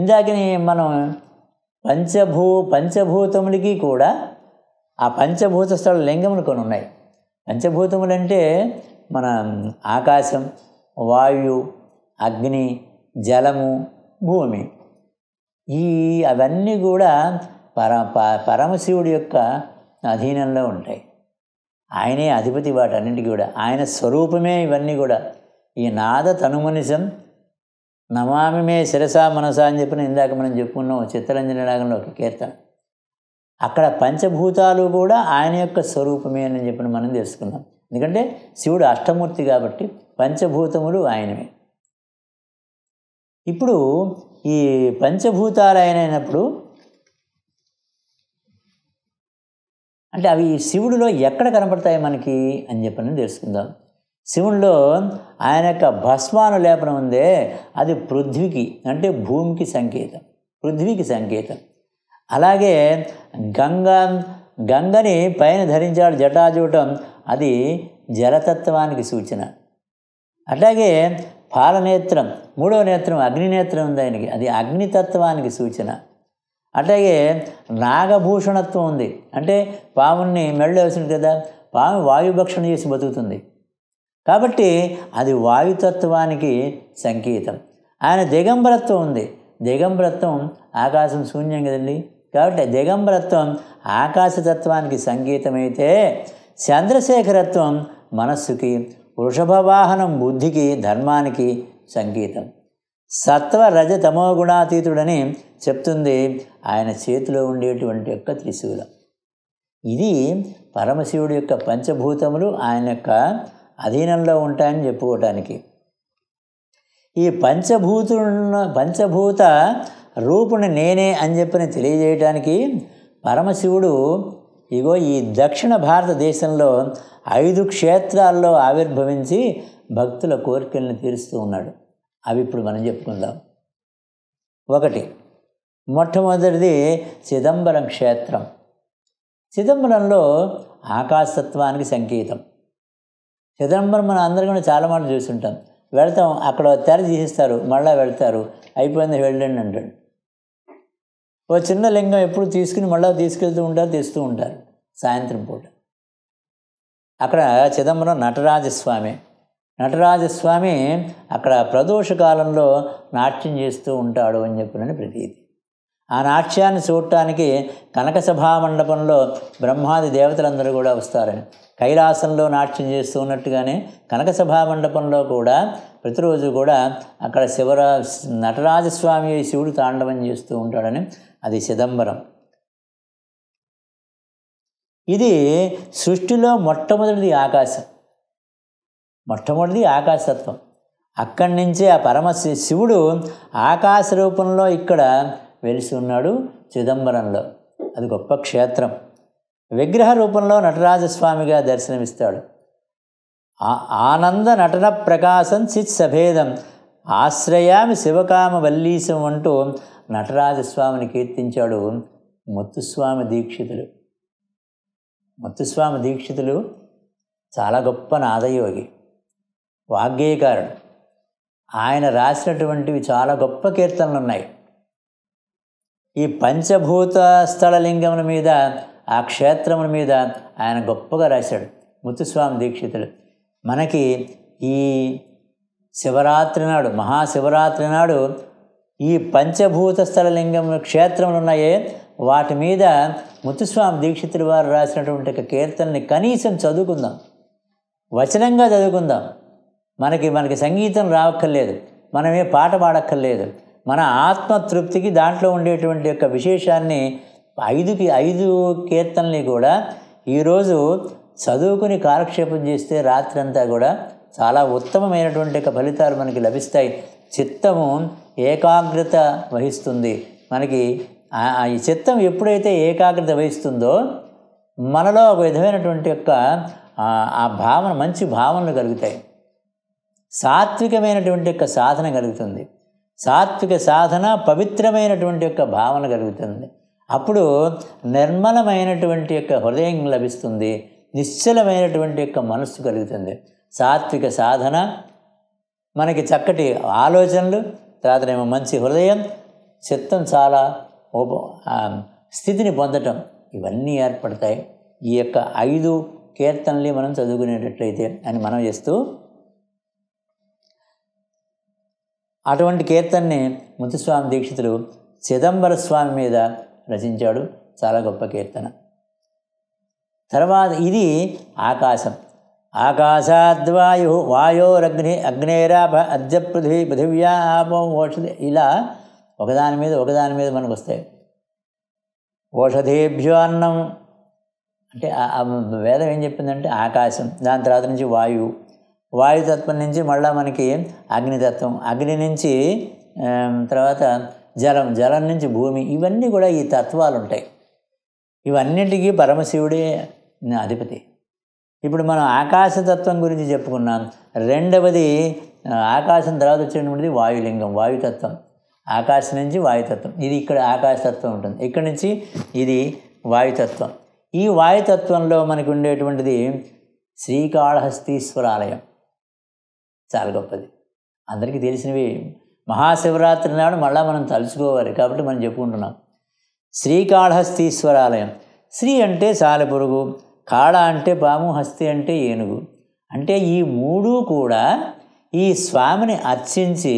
ఇందాకని మనం పంచభూ పంచభూతములకి కూడా ఆ పంచభూత స్థల లింగములు కొన్ని ఉన్నాయి పంచభూతములంటే మన ఆకాశం వాయు అగ్ని జలము భూమి ఈ అవన్నీ కూడా పర పరమశివుడి యొక్క అధీనంలో ఉంటాయి ఆయనే అధిపతి వాటి అన్నింటికి కూడా ఆయన స్వరూపమే ఇవన్నీ కూడా ఈ నాద తనుమనిషం నమామి మే శిరసా మనస అని చెప్పిన ఇందాక మనం చెప్పుకున్నాం చిత్తరంజన ఒక కీర్తన అక్కడ పంచభూతాలు కూడా ఆయన యొక్క స్వరూపమే అని చెప్పిన మనం తెలుసుకున్నాం ఎందుకంటే శివుడు అష్టమూర్తి కాబట్టి పంచభూతములు ఆయనమే ఇప్పుడు ఈ పంచభూతాలు ఆయన అయినప్పుడు అంటే అవి శివుడిలో ఎక్కడ కనపడతాయి మనకి అని చెప్పని తెలుసుకుందాం శివుణ్ణిలో ఆయన యొక్క భస్మాను లేపనం ఉందే అది పృథ్వీకి అంటే భూమికి సంకేతం పృథ్వీకి సంకేతం అలాగే గంగ గంగని పైన ధరించాడు జటాజూటం అది జలతత్వానికి సూచన అట్లాగే పాలనేత్రం మూడవ నేత్రం అగ్నినేత్రం ఉంది ఆయనకి అది అగ్నితత్వానికి సూచన అట్లాగే నాగభూషణత్వం ఉంది అంటే పాముని మెళ్ళ వేసింది కదా పాము వాయుభక్షణ చేసి బతుకుతుంది కాబట్టి అది వాయుతత్వానికి సంకేతం ఆయన దిగంబరత్వం ఉంది దిగంబరత్వం ఆకాశం శూన్యం కదండి కాబట్టి దిగంబరత్వం ఆకాశతత్వానికి సంకేతమైతే చంద్రశేఖరత్వం మనస్సుకి వృషభవాహనం బుద్ధికి ధర్మానికి సంకేతం సత్వ రజ తమో గుణాతీతుడని చెప్తుంది ఆయన చేతిలో ఉండేటువంటి యొక్క త్రిశూలం ఇది పరమశివుడి యొక్క పంచభూతములు ఆయన యొక్క అధీనంలో ఉంటాయని చెప్పుకోవటానికి ఈ పంచభూతు పంచభూత రూపుని నేనే అని చెప్పని తెలియజేయటానికి పరమశివుడు ఇగో ఈ దక్షిణ భారతదేశంలో ఐదు క్షేత్రాల్లో ఆవిర్భవించి భక్తుల కోరికలను తీరుస్తూ ఉన్నాడు అవి ఇప్పుడు మనం చెప్పుకుందాం ఒకటి మొట్టమొదటిది చిదంబరం క్షేత్రం చిదంబరంలో ఆకాశతత్వానికి సంకేతం చిదంబరం మనం అందరూ కూడా చాలా మాటలు చూస్తుంటాం వెళ్తాం అక్కడ తెర తీసేస్తారు మళ్ళీ వెళ్తారు అయిపోయింది వెళ్ళండి అంటాడు ఓ చిన్న లింగం ఎప్పుడు తీసుకుని మళ్ళీ తీసుకెళ్తూ ఉంటారు తెస్తూ ఉంటారు సాయంత్రం పూట అక్కడ చిదంబరం నటరాజస్వామి నటరాజస్వామి అక్కడ ప్రదోష కాలంలో నాట్యం చేస్తూ ఉంటాడు అని చెప్పినని ప్రతీతి ఆ నాట్యాన్ని చూడటానికి కనక మండపంలో బ్రహ్మాది దేవతలందరూ కూడా వస్తారని కైలాసంలో నాట్యం చేస్తూ ఉన్నట్టుగానే కనక మండపంలో కూడా ప్రతిరోజు కూడా అక్కడ శివరా నటరాజస్వామి శివుడు తాండవం చేస్తూ ఉంటాడని అది చిదంబరం ఇది సృష్టిలో మొట్టమొదటిది ఆకాశం మొట్టమొదటిది ఆకాశతత్వం అక్కడి నుంచే ఆ పరమ శివుడు ఆకాశ రూపంలో ఇక్కడ వెలిసి ఉన్నాడు చిదంబరంలో అది గొప్ప క్షేత్రం విగ్రహ రూపంలో నటరాజస్వామిగా దర్శనమిస్తాడు ఆనంద నటన ప్రకాశం చిత్ సభేదం ఆశ్రయామి శివకామ వల్లీసం అంటూ నటరాజస్వామిని కీర్తించాడు ముత్తుస్వామి దీక్షితులు ముత్తుస్వామి దీక్షితులు చాలా గొప్ప నాదయోగి వాగ్గేయకారుడు ఆయన రాసినటువంటివి చాలా గొప్ప కీర్తనలు ఉన్నాయి ఈ పంచభూత స్థలలింగముల మీద ఆ క్షేత్రముల మీద ఆయన గొప్పగా రాశాడు ముత్తుస్వామి దీక్షితుడు మనకి ఈ శివరాత్రి నాడు మహాశివరాత్రి నాడు ఈ పంచభూత స్థలలింగం క్షేత్రములు ఉన్నాయే వాటి మీద ముత్తుస్వామి దీక్షితుడి వారు రాసినటువంటి కీర్తనని కనీసం చదువుకుందాం వచనంగా చదువుకుందాం మనకి మనకి సంగీతం రావక్కర్లేదు మనమే పాట పాడక్కర్లేదు మన ఆత్మతృప్తికి దాంట్లో ఉండేటువంటి యొక్క విశేషాన్ని ఐదుకి ఐదు కీర్తనని కూడా ఈరోజు చదువుకుని కాలక్షేపం చేస్తే రాత్రంతా కూడా చాలా ఉత్తమమైనటువంటి యొక్క ఫలితాలు మనకి లభిస్తాయి చిత్తము ఏకాగ్రత వహిస్తుంది మనకి ఈ చిత్తం ఎప్పుడైతే ఏకాగ్రత వహిస్తుందో మనలో ఒక విధమైనటువంటి యొక్క ఆ భావన మంచి భావనలు కలుగుతాయి సాత్వికమైనటువంటి యొక్క సాధన కలుగుతుంది సాత్విక సాధన పవిత్రమైనటువంటి యొక్క భావన కలుగుతుంది అప్పుడు నిర్మలమైనటువంటి యొక్క హృదయం లభిస్తుంది నిశ్చలమైనటువంటి యొక్క మనస్సు కలుగుతుంది సాత్విక సాధన మనకి చక్కటి ఆలోచనలు తర్వాత ఏమో మంచి హృదయం చిత్తం చాలా ఉప స్థితిని పొందటం ఇవన్నీ ఏర్పడతాయి ఈ యొక్క ఐదు కీర్తనలు మనం చదువుకునేటట్లయితే అని మనం చేస్తూ అటువంటి కీర్తనని ముత్తుస్వామి దీక్షితులు చిదంబర స్వామి మీద రచించాడు చాలా గొప్ప కీర్తన తర్వాత ఇది ఆకాశం ఆకాశాద్వాయు వాయోరగ్ని అగ్నేరాభ అద్య పృథివీ పృథివ్యా ఆపం ఓషధి ఇలా ఒకదాని మీద ఒకదాని మీద మనకు వస్తాయి ఓషధేభ్యో అన్నం అంటే వేదం ఏం చెప్పిందంటే ఆకాశం దాని తర్వాత నుంచి వాయువు వాయుతత్వం నుంచి మళ్ళీ మనకి అగ్నితత్వం అగ్ని నుంచి తర్వాత జలం జలం నుంచి భూమి ఇవన్నీ కూడా ఈ తత్వాలు ఉంటాయి ఇవన్నిటికీ పరమశివుడే అధిపతి ఇప్పుడు మనం ఆకాశతత్వం గురించి చెప్పుకున్నాం రెండవది ఆకాశం తర్వాత వచ్చేటువంటిది వాయులింగం వాయుతత్వం ఆకాశం నుంచి వాయుతత్వం ఇది ఇక్కడ ఆకాశతత్వం ఉంటుంది ఇక్కడ నుంచి ఇది వాయుతత్వం ఈ వాయుతత్వంలో మనకు ఉండేటువంటిది శ్రీకాళహస్తీశ్వరాలయం చాలా గొప్పది అందరికీ తెలిసినవి మహాశివరాత్రి నాడు మళ్ళీ మనం తలుచుకోవాలి కాబట్టి మనం చెప్పుకుంటున్నాం శ్రీకాళహస్తీశ్వరాలయం శ్రీ అంటే సాలెపురుగు కాళ అంటే పాము హస్తి అంటే ఏనుగు అంటే ఈ మూడు కూడా ఈ స్వామిని అర్చించి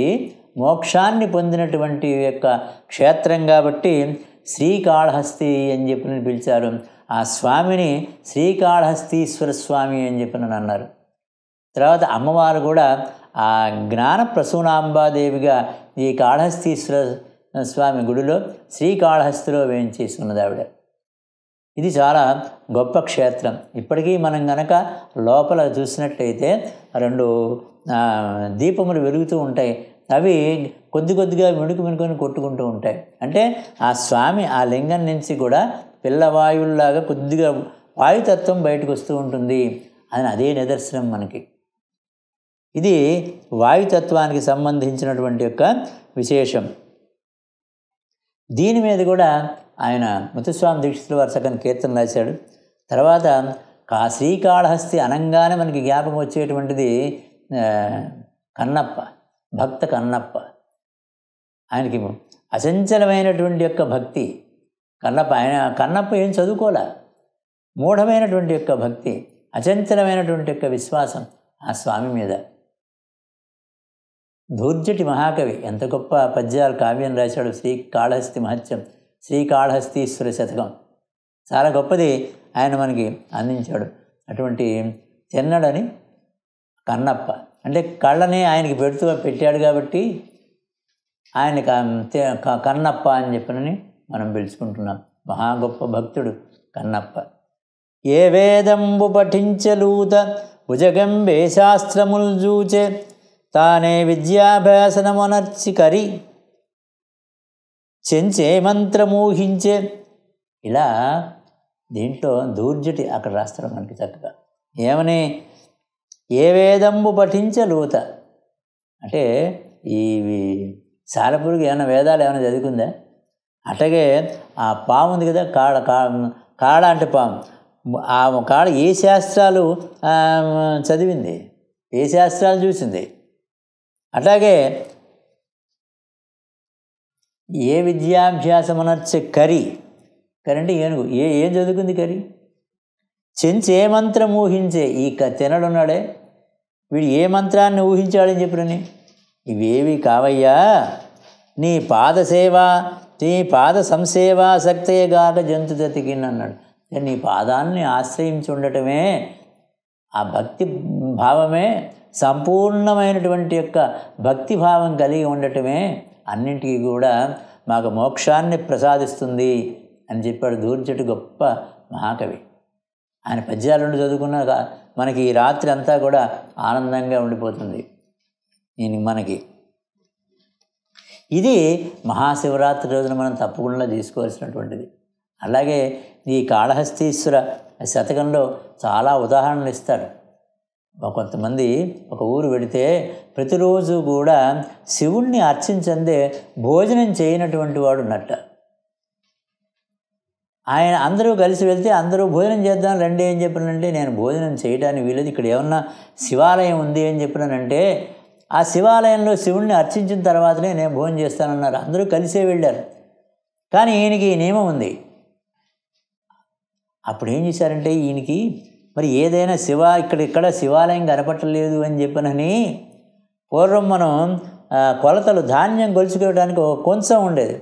మోక్షాన్ని పొందినటువంటి యొక్క క్షేత్రం కాబట్టి శ్రీకాళహస్తి అని చెప్పి పిలిచారు ఆ స్వామిని శ్రీకాళహస్తీశ్వర స్వామి అని చెప్పి నన్ను అన్నారు తర్వాత అమ్మవారు కూడా ఆ జ్ఞాన ప్రసూనాంబాదేవిగా ఈ కాళహస్తీశ్వర స్వామి గుడిలో శ్రీకాళహస్తిలో వేయించేసుకున్నది ఆవిడ ఇది చాలా గొప్ప క్షేత్రం ఇప్పటికీ మనం గనక లోపల చూసినట్లయితే రెండు దీపములు వెలుగుతూ ఉంటాయి అవి కొద్ది కొద్దిగా మిణుకు మిణుకొని కొట్టుకుంటూ ఉంటాయి అంటే ఆ స్వామి ఆ లింగం నుంచి కూడా పిల్లవాయువుల్లాగా కొద్దిగా వాయుతత్వం బయటకు వస్తూ ఉంటుంది అని అదే నిదర్శనం మనకి ఇది వాయుతత్వానికి సంబంధించినటువంటి యొక్క విశేషం దీని మీద కూడా ఆయన ముతుస్వామి దీక్షితుల వారు సగం కీర్తన రాశాడు తర్వాత కాశీకాళహస్తి శ్రీకాళహస్తి అనంగానే మనకి జ్ఞాపకం వచ్చేటువంటిది కన్నప్ప భక్త కన్నప్ప ఆయనకి అచంచలమైనటువంటి యొక్క భక్తి కన్నప్ప ఆయన కన్నప్ప ఏం చదువుకోలే మూఢమైనటువంటి యొక్క భక్తి అచంచలమైనటువంటి యొక్క విశ్వాసం ఆ స్వామి మీద ధూర్జటి మహాకవి ఎంత గొప్ప పద్యాలు కావ్యం రాశాడు శ్రీకాళహస్తి మహత్యం శ్రీకాళహస్తీశ్వర శతకం చాలా గొప్పది ఆయన మనకి అందించాడు అటువంటి చెన్నడని కన్నప్ప అంటే కళ్ళని ఆయనకి పెడుతూ పెట్టాడు కాబట్టి ఆయన కన్నప్ప అని చెప్పినని మనం పిలుచుకుంటున్నాం మహా గొప్ప భక్తుడు కన్నప్ప ఏ వేదంబు పఠించలూత భుజగంబే శాస్త్రములు చూచే తానే విద్యాభ్యాసనమనర్చి కరి చెంచే మంత్రమూహించే ఇలా దీంట్లో దూర్జటి అక్కడ రాస్తారు మనకి చక్కగా ఏమని ఏ వేదంబు పఠించలూత అంటే ఈ సాలపురుగు ఏమైనా వేదాలు ఏమైనా చదువుకుందా అట్లాగే ఆ పాము ఉంది కదా కాడ కాడ అంటే పాము ఆ కాడ ఏ శాస్త్రాలు చదివింది ఏ శాస్త్రాలు చూసింది అట్లాగే ఏ అనర్చే కరి కరి అంటే ఏనుగు ఏ ఏం చదువుకుంది కరి చెంచే ఏ మంత్రం ఊహించే ఈ క తినడున్నాడే వీడు ఏ మంత్రాన్ని ఊహించాడని చెప్పినని ఇవేవి కావయ్యా నీ పాదసేవ నీ పాద సంసేవా శక్తయగాక జంతు అన్నాడు నీ పాదాన్ని ఆశ్రయించి ఉండటమే ఆ భక్తి భావమే సంపూర్ణమైనటువంటి యొక్క భక్తిభావం కలిగి ఉండటమే అన్నింటికీ కూడా మాకు మోక్షాన్ని ప్రసాదిస్తుంది అని చెప్పాడు దూర్చటి గొప్ప మహాకవి ఆయన పద్యాలు చదువుకున్న చదువుకున్నాక మనకి ఈ రాత్రి అంతా కూడా ఆనందంగా ఉండిపోతుంది నేను మనకి ఇది మహాశివరాత్రి రోజున మనం తప్పకుండా తీసుకోవాల్సినటువంటిది అలాగే ఈ కాళహస్తీశ్వర శతకంలో చాలా ఉదాహరణలు ఇస్తాడు కొంతమంది ఒక ఊరు పెడితే ప్రతిరోజు కూడా శివుణ్ణి అర్చించందే భోజనం చేయనటువంటి వాడు ఉన్నట్ట ఆయన అందరూ కలిసి వెళ్తే అందరూ భోజనం చేద్దాం రండి ఏం చెప్పినంటే నేను భోజనం చేయడానికి వీలదు ఇక్కడ ఏమన్నా శివాలయం ఉంది అని చెప్పినానంటే ఆ శివాలయంలో శివుణ్ణి అర్చించిన తర్వాతనే నేను భోజనం చేస్తానన్నారు అందరూ కలిసే వెళ్ళారు కానీ ఈయనకి నియమం ఉంది అప్పుడు ఏం చేశారంటే ఈయనకి మరి ఏదైనా శివ ఇక్కడ ఇక్కడ శివాలయం కనపట్టలేదు అని చెప్పినని పూర్వం మనం కొలతలు ధాన్యం కొలుచుకోవడానికి ఒక కొంచెం ఉండేది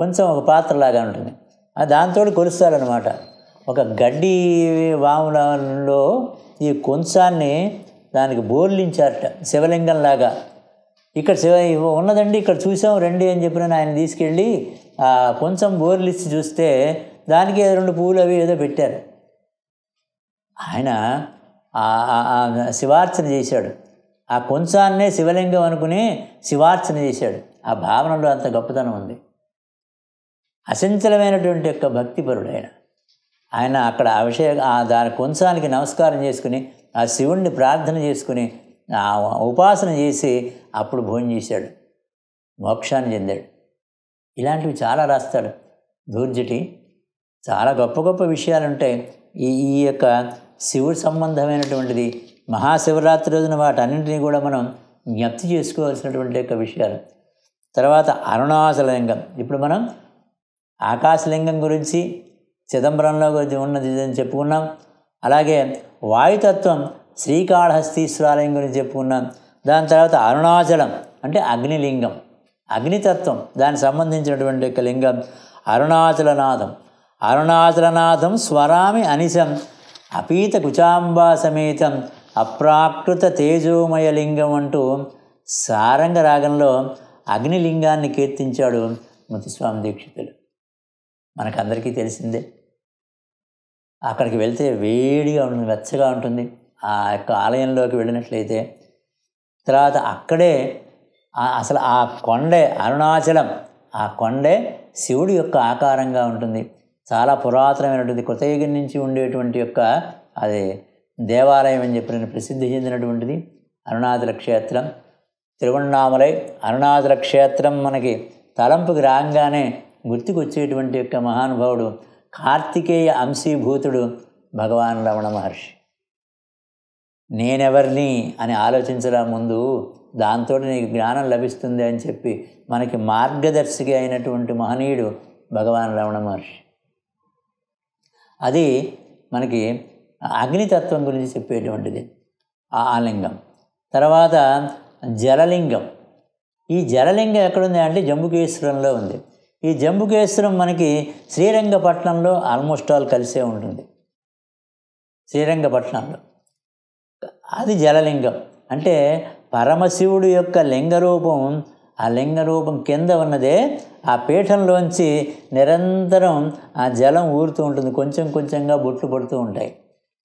కొంచెం ఒక పాత్రలాగా ఉంటుంది దాంతో కొలుస్తారనమాట ఒక గడ్డి వాములలో ఈ కొంచాన్ని దానికి బోర్లించారట శివలింగంలాగా ఇక్కడ శివ ఉన్నదండి ఇక్కడ చూసాం రండి అని చెప్పిన ఆయన తీసుకెళ్ళి కొంచెం బోర్లిచ్చి చూస్తే దానికి రెండు పూలు అవి ఏదో పెట్టారు ఆయన శివార్చన చేశాడు ఆ కొంచాన్నే శివలింగం అనుకుని శివార్చన చేశాడు ఆ భావనలో అంత గొప్పతనం ఉంది అసంచలమైనటువంటి యొక్క భక్తిపరుడు ఆయన ఆయన అక్కడ అభిషే ఆ దాని కొంచానికి నమస్కారం చేసుకుని ఆ శివుణ్ణి ప్రార్థన చేసుకుని ఉపాసన చేసి అప్పుడు భోజనం చేశాడు మోక్షాన్ని చెందాడు ఇలాంటివి చాలా రాస్తాడు దూర్జటి చాలా గొప్ప గొప్ప విషయాలు ఉంటాయి ఈ ఈ యొక్క శివుడు సంబంధమైనటువంటిది మహాశివరాత్రి రోజున వాటన్నింటినీ కూడా మనం జ్ఞప్తి చేసుకోవాల్సినటువంటి యొక్క విషయాలు తర్వాత అరుణాసలింగం ఇప్పుడు మనం ఆకాశలింగం గురించి చిదంబరంలో గురించి ఉన్నది అని చెప్పుకున్నాం అలాగే వాయుతత్వం శ్రీకాళహస్తీశ్వరాలయం గురించి చెప్పుకున్నాం దాని తర్వాత అరుణాచలం అంటే అగ్నిలింగం అగ్నితత్వం దానికి సంబంధించినటువంటి యొక్క లింగం అరుణాచలనాథం అరుణాచలనాథం స్వరామి అనిశం అపీత కుచాంబా సమేతం అప్రాకృత తేజోమయలింగం అంటూ సారంగ రాగంలో అగ్నిలింగాన్ని కీర్తించాడు ముతిస్వామి దీక్షితులు మనకందరికీ తెలిసిందే అక్కడికి వెళ్తే వేడిగా ఉంటుంది వెచ్చగా ఉంటుంది ఆ యొక్క ఆలయంలోకి వెళ్ళినట్లయితే తర్వాత అక్కడే అసలు ఆ కొండే అరుణాచలం ఆ కొండే శివుడి యొక్క ఆకారంగా ఉంటుంది చాలా పురాతనమైనటువంటి కృతయుగం నుంచి ఉండేటువంటి యొక్క అది దేవాలయం అని చెప్పిన ప్రసిద్ధి చెందినటువంటిది అరుణాచల క్షేత్రం తిరువణామలై అరుణాచల క్షేత్రం మనకి తలంపుకి రాగానే గుర్తుకొచ్చేటువంటి యొక్క మహానుభావుడు కార్తికేయ అంశీభూతుడు భగవాన్ రమణ మహర్షి నేనెవరిని అని ఆలోచించడం ముందు దాంతో నీకు జ్ఞానం లభిస్తుంది అని చెప్పి మనకి మార్గదర్శిగా అయినటువంటి మహనీయుడు భగవాన్ రమణ మహర్షి అది మనకి అగ్నితత్వం గురించి చెప్పేటువంటిది ఆ లింగం తర్వాత జలలింగం ఈ జలలింగం ఎక్కడుంది అంటే జంబుకేశ్వరంలో ఉంది ఈ జంబుకేశ్వరం మనకి శ్రీరంగపట్నంలో ఆల్మోస్ట్ ఆల్ కలిసే ఉంటుంది శ్రీరంగపట్నంలో అది జలలింగం అంటే పరమశివుడు యొక్క లింగరూపం ఆ లింగ రూపం కింద ఉన్నదే ఆ పీఠంలోంచి నిరంతరం ఆ జలం ఊరుతూ ఉంటుంది కొంచెం కొంచెంగా బొట్లు పడుతూ ఉంటాయి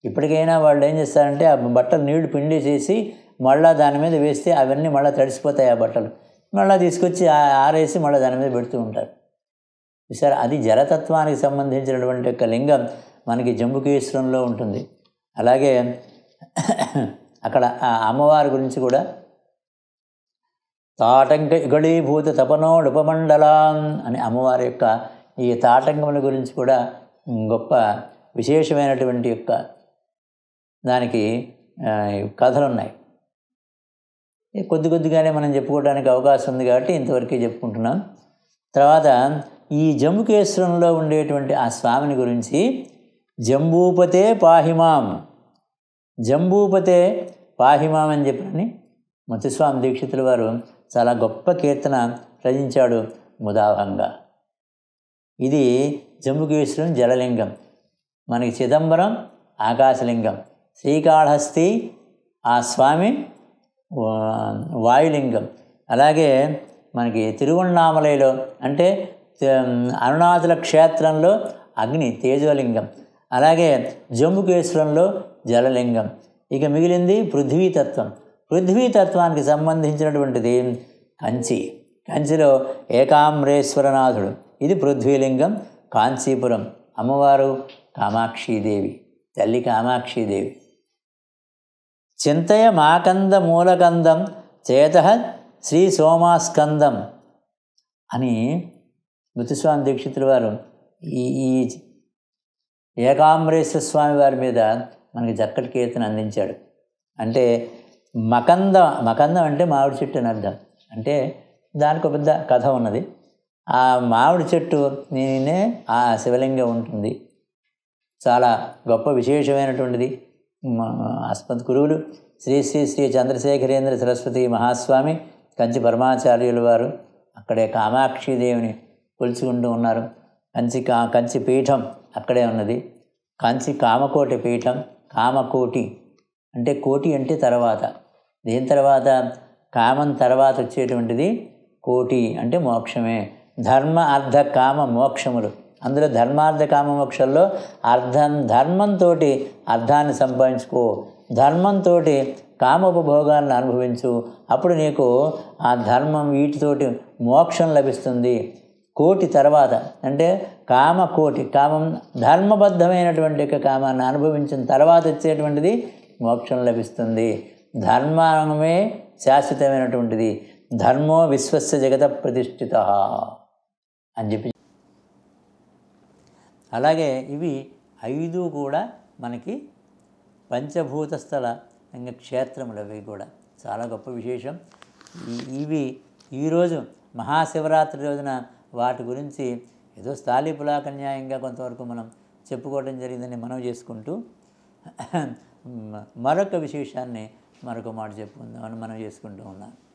ఇప్పటికైనా వాళ్ళు ఏం చేస్తారంటే ఆ బట్టలు నీళ్లు పిండి చేసి మళ్ళా దాని మీద వేస్తే అవన్నీ మళ్ళీ తడిసిపోతాయి ఆ బట్టలు మళ్ళీ తీసుకొచ్చి ఆరేసి మళ్ళీ దాని మీద పెడుతూ ఉంటారు సార్ అది జలతత్వానికి సంబంధించినటువంటి యొక్క లింగం మనకి జంబుకేశ్వరంలో ఉంటుంది అలాగే అక్కడ ఆ అమ్మవారి గురించి కూడా తాటంక ఇగళీభూత తపనోడుపమండలాం అని అమ్మవారి యొక్క ఈ తాటంకముల గురించి కూడా గొప్ప విశేషమైనటువంటి యొక్క దానికి కథలు ఉన్నాయి కొద్ది కొద్దిగానే మనం చెప్పుకోవడానికి అవకాశం ఉంది కాబట్టి ఇంతవరకే చెప్పుకుంటున్నాం తర్వాత ఈ జంబుకేశ్వరంలో ఉండేటువంటి ఆ స్వామిని గురించి జంబూపతే పాహిమాం జంబూపతే పాహిమాం అని చెప్పని ముత్తుస్వామి దీక్షితుల వారు చాలా గొప్ప కీర్తన రచించాడు ముదాభంగా ఇది జంబుకేశ్వరం జలలింగం మనకి చిదంబరం ఆకాశలింగం శ్రీకాళహస్తి ఆ స్వామి వాయులింగం అలాగే మనకి తిరువణ్ణామలలో అంటే అరుణాచల క్షేత్రంలో అగ్ని తేజోలింగం అలాగే జంబుకేశ్వరంలో జలలింగం ఇక మిగిలింది పృథ్వీతత్వం పృథ్వీతత్వానికి సంబంధించినటువంటిది కంచి కంచిలో ఏకామ్రేశ్వరనాథుడు ఇది పృథ్వీలింగం కాంచీపురం అమ్మవారు కామాక్షీదేవి తల్లి కామాక్షీదేవి చింతయ మాకంద మూలకందం చేత శ్రీ సోమాస్కందం అని మృతుస్వామి దీక్షితుల వారు ఈ ఈ ఏకాంబరేశ్వర స్వామి వారి మీద మనకి చక్కటి కీర్తన అందించాడు అంటే మకంద మకందం అంటే మామిడి చెట్టు అని అర్థం అంటే దానికి ఒక పెద్ద కథ ఉన్నది ఆ మామిడి చెట్టు నేనే ఆ శివలింగం ఉంటుంది చాలా గొప్ప విశేషమైనటువంటిది అస్మత్ గురువులు శ్రీ శ్రీ శ్రీ చంద్రశేఖరేంద్ర సరస్వతి మహాస్వామి కంచి పరమాచార్యుల వారు అక్కడే కామాక్షిదేవిని కొలుచుకుంటూ ఉన్నారు కంచి కా కంచి పీఠం అక్కడే ఉన్నది కంచి కామకోటి పీఠం కామకోటి అంటే కోటి అంటే తర్వాత దీని తర్వాత కామం తర్వాత వచ్చేటువంటిది కోటి అంటే మోక్షమే ధర్మ అర్ధ కామ మోక్షములు అందులో ధర్మార్థ కామ మోక్షంలో అర్థం ధర్మంతో అర్థాన్ని సంపాదించుకో ధర్మంతో ఉపభోగాలను అనుభవించు అప్పుడు నీకు ఆ ధర్మం వీటితోటి మోక్షం లభిస్తుంది కోటి తర్వాత అంటే కామ కోటి కామం ధర్మబద్ధమైనటువంటి కామాన్ని అనుభవించిన తర్వాత వచ్చేటువంటిది మోక్షం లభిస్తుంది ధర్మాంగమే శాశ్వతమైనటువంటిది ధర్మో విశ్వస్య జగత ప్రతిష్ఠిత అని చెప్పి అలాగే ఇవి ఐదు కూడా మనకి పంచభూత స్థల క్షేత్రములు అవి కూడా చాలా గొప్ప విశేషం ఇవి ఈరోజు మహాశివరాత్రి రోజున వాటి గురించి ఏదో స్థాళీ పులాకన్యాయంగా కొంతవరకు మనం చెప్పుకోవడం జరిగిందని మనం చేసుకుంటూ మరొక విశేషాన్ని మరొక మాట చెప్పుకుందామని మనం చేసుకుంటూ ఉన్నాను